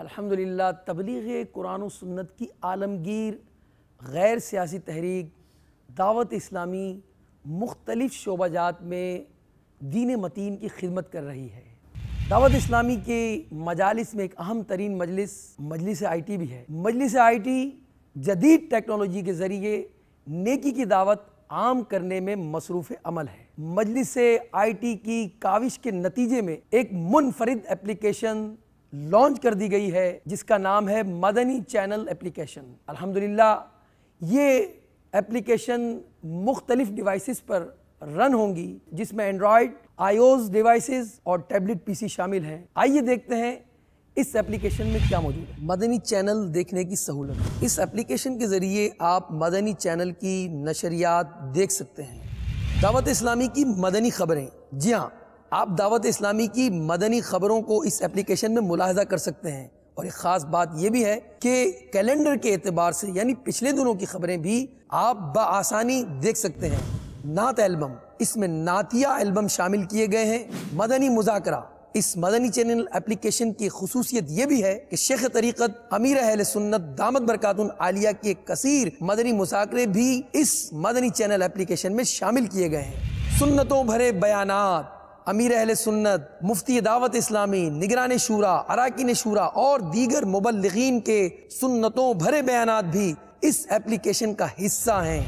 الحمدللہ تبلیغ قرآن و سنت کی عالمگیر غیر سیاسی تحریک دعوت اسلامی مختلف شعبہ جات میں دین متین کی خدمت کر رہی ہے دعوت اسلامی کے مجالس میں ایک اہم ترین مجلس مجلس آئی ٹی بھی ہے مجلس آئی ٹی جدید ٹیکنالوجی کے ذریعے نیکی کی دعوت عام کرنے میں مصروف عمل ہے مجلس آئی ٹی کی کاوش کے نتیجے میں ایک منفرد اپلیکیشن لانچ کر دی گئی ہے جس کا نام ہے مدنی چینل اپلیکیشن الحمدللہ یہ اپلیکیشن مختلف ڈیوائسز پر رن ہوں گی جس میں اینڈرائڈ اوز ڈیوائسز اور ٹیبلٹ پی سی شامل ہیں آئیے دیکھتے ہیں اس اپلیکیشن میں کیا موجود ہے مدنی چینل دیکھنے کی سہولت اس اپلیکیشن کے ذریعے آپ مدنی چینل کی نشریات دیکھ سکتے ہیں دعوت اسلامی کی مدنی خبریں جی ہاں آپ دعوت اسلامی کی مدنی خبروں کو اس اپلیکیشن میں ملاحظہ کر سکتے ہیں اور ایک خاص بات یہ بھی ہے کہ کیلنڈر کے اعتبار سے یعنی پچھلے دنوں کی خبریں بھی آپ بآسانی دیکھ سکتے ہیں البم اس میں ناتیہ ایلبم شامل کیے گئے ہیں مدنی مذاکرہ اس مدنی چینل اپلیکیشن کی خصوصیت یہ بھی ہے کہ شیخ طریقت امیر اہل سنت دامت برکات عالیہ کے کثیر مدنی مذاکرے بھی اس مدنی چینل اپلیکیشن میں شامل کیے گئے ہیں سنتوں بھرے بیانات امیر اہل سنت مفتی دعوت اسلامی نگران شورا اراکین شورا اور دیگر مبلغین کے سنتوں بھرے بیانات بھی اس کا حصہ ہیں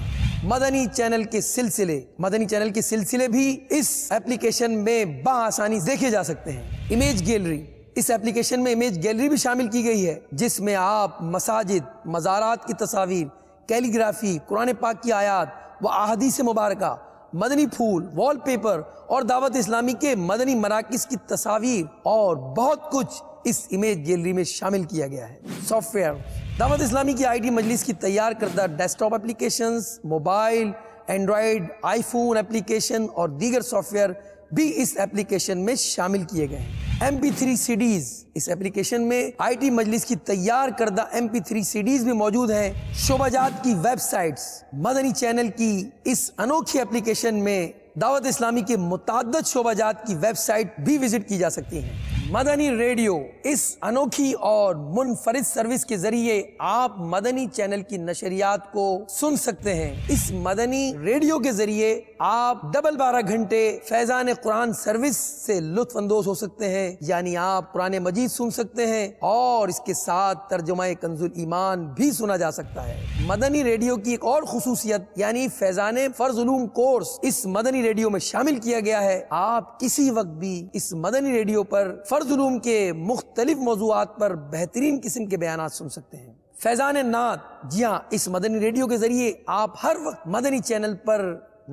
مدنی چینل کے سلسلے مدنی چینل کے سلسلے بھی اس ایپلیکیشن میں بآسانی دیکھے جا سکتے ہیں امیج گیلری اس ایپلیکیشن میں امیج گیلری بھی شامل کی گئی ہے جس میں آپ مساجد مزارات کی تصاویر کیلیگرافی قرآن پاک کی آیات و احادیث مبارکہ مدنی پھول وال پیپر اور دعوت اسلامی کے مدنی مراکز کی تصاویر اور بہت کچھ اس امیج گیلری میں شامل کیا گیا ہے سافٹ ویئر دعوت اسلامی کی آئی ٹی مجلس کی تیار کردہ desktop applications mobile Android iPhone application اور دیگر سافٹ ویئر بھی اس اپلیکیشن میں شامل کیے گئے ہیں ایم پی تھری سیڈیز اس ایپلیکیشن میں آئی ٹی مجلس کی تیار کردہ ایم پی تھری سیڈیز بھی موجود ہیں شعبہ جات کی ویب سائٹس مدنی چینل کی اس انوکھی اپلیکیشن میں دعوت اسلامی کے متعدد شعبہ جات کی ویب سائٹ بھی وزٹ کی جا سکتی ہیں مدنی ریڈیو اس انوکھی اور منفرد سروس کے ذریعے آپ مدنی چینل کی نشریات کو سن سکتے ہیں اس مدنی ریڈیو کے ذریعے آپ ڈبل بارہ گھنٹے فیضان قرآن سروس سے لطف اندوز ہو سکتے ہیں یعنی آپ قرآن مجید سن سکتے ہیں اور اس کے ساتھ ترجمہ کنز ایمان بھی سنا جا سکتا ہے مدنی ریڈیو کی ایک اور خصوصیت یعنی فیضان فرض علوم کورس اس مدنی ریڈیو میں شامل کیا گیا ہے آپ کسی وقت بھی اس مدنی ریڈیو پر فرض ظلم کے مختلف موضوعات پر بہترین قسم کے بیانات سن سکتے ہیں فیضان نعت جی ہاں، اس مدنی ریڈیو کے ذریعے آپ ہر وقت مدنی چینل پر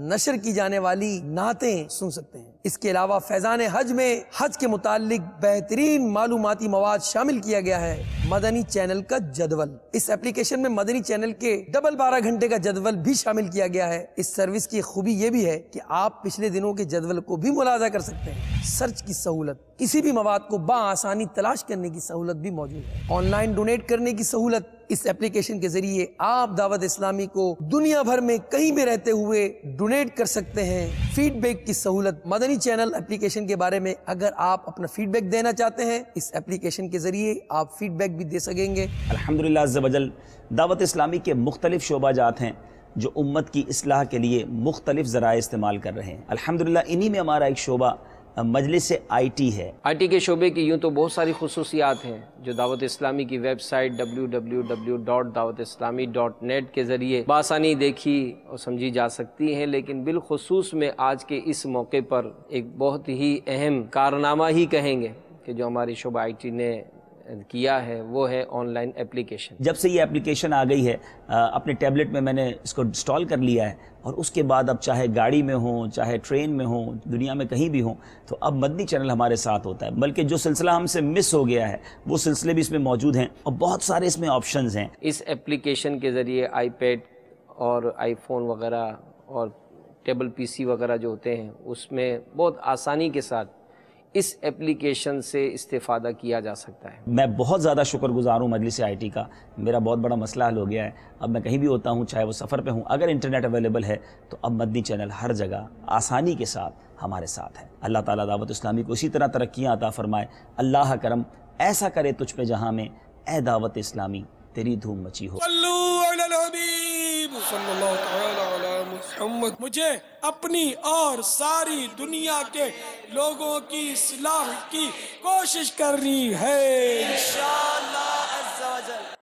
نشر کی جانے والی نعتیں سن سکتے ہیں اس کے علاوہ فیضان حج میں حج کے متعلق بہترین معلوماتی مواد شامل کیا گیا ہے مدنی چینل کا جدول اس ایپلیکیشن میں مدنی چینل کے ڈبل بارہ گھنٹے کا جدول بھی شامل کیا گیا ہے اس سروس کی خوبی یہ بھی ہے کہ آپ پچھلے دنوں کے جدول کو بھی ملازہ کر سکتے ہیں سرچ کی سہولت کسی بھی مواد کو آسانی تلاش کرنے کی سہولت بھی موجود ہے آن لائن ڈونیٹ کرنے کی سہولت اس ایپلیکیشن کے ذریعے آپ دعوت اسلامی کو دنیا بھر میں کہیں بھی رہتے ہوئے ڈونیٹ کر سکتے ہیں فیڈ بیک کی سہولت مدنی چینل اپلیکیشن کے بارے میں اگر آپ اپنا فیڈ بیک دینا چاہتے ہیں اس اپلیکیشن کے ذریعے آپ فیڈ بیک بھی دے سکیں گے و جل دعوت اسلامی کے مختلف شعبہ جات ہیں جو امت کی اصلاح کے لیے مختلف ذرائع استعمال کر رہے ہیں الحمدللہ انہی میں ہمارا ایک شعبہ مجلس آئی ٹی ہے آئی ٹی کے شعبے کی یوں تو بہت ساری خصوصیات ہیں جو دعوت اسلامی کی website W W W dot Dawat Islami dot net کے ذریعے بآسانی دیکھی اور سمجھی جا سکتی ہیں لیکن بالخصوص میں آج کے اس موقع پر ایک بہت ہی اہم کارنامہ ہی کہیں گے کہ جو ہماری شعبہ آئی ٹی نے کیا ہے وہ ہے آن لائن اپلیکیشن جب سے یہ اپلیکیشن آ گئی ہے اپنے ٹیبلٹ میں میں نے اس کو انسٹال کر لیا ہے اور اس کے بعد اب چاہے گاڑی میں ہوں چاہے ٹرین میں ہوں دنیا میں کہیں بھی ہوں تو اب مدنی چینل ہمارے ساتھ ہوتا ہے بلکہ جو سلسلہ ہم سے مس ہو گیا ہے وہ سلسلے بھی اس میں موجود ہیں اور بہت سارے اس میں آپشنز ہیں اس ایپلیکیشن کے ذریعے آئی پیڈ اور آئی فون وغیرہ اور ٹیبل پی سی وغیرہ جو ہوتے ہیں اس میں بہت آسانی کے ساتھ اس ایپلیکیشن سے استفادہ کیا جا سکتا ہے میں بہت زیادہ شکر گزار ہوں مجلس آئی ٹی کا میرا بہت بڑا مسئلہ حل ہو گیا ہے اب میں کہیں بھی ہوتا ہوں چاہے وہ سفر پہ ہوں اگر انٹرنیٹ اویلیبل ہے تو اب مدنی چینل ہر جگہ آسانی کے ساتھ ہمارے ساتھ ہے اللہ تعالیٰ دعوت اسلامی کو اسی طرح ترقیاں عطا فرمائے اللہ کرم ایسا کرے تجھ پہ جہاں میں اے دعوت اسلامی تیری دھوم مچی ہو حبیب صلی اللہ تعالی علی محمد مجھے اپنی اور ساری دنیا کے لوگوں کی اصلاح کی کوشش کرنی ہے انشاءاللہ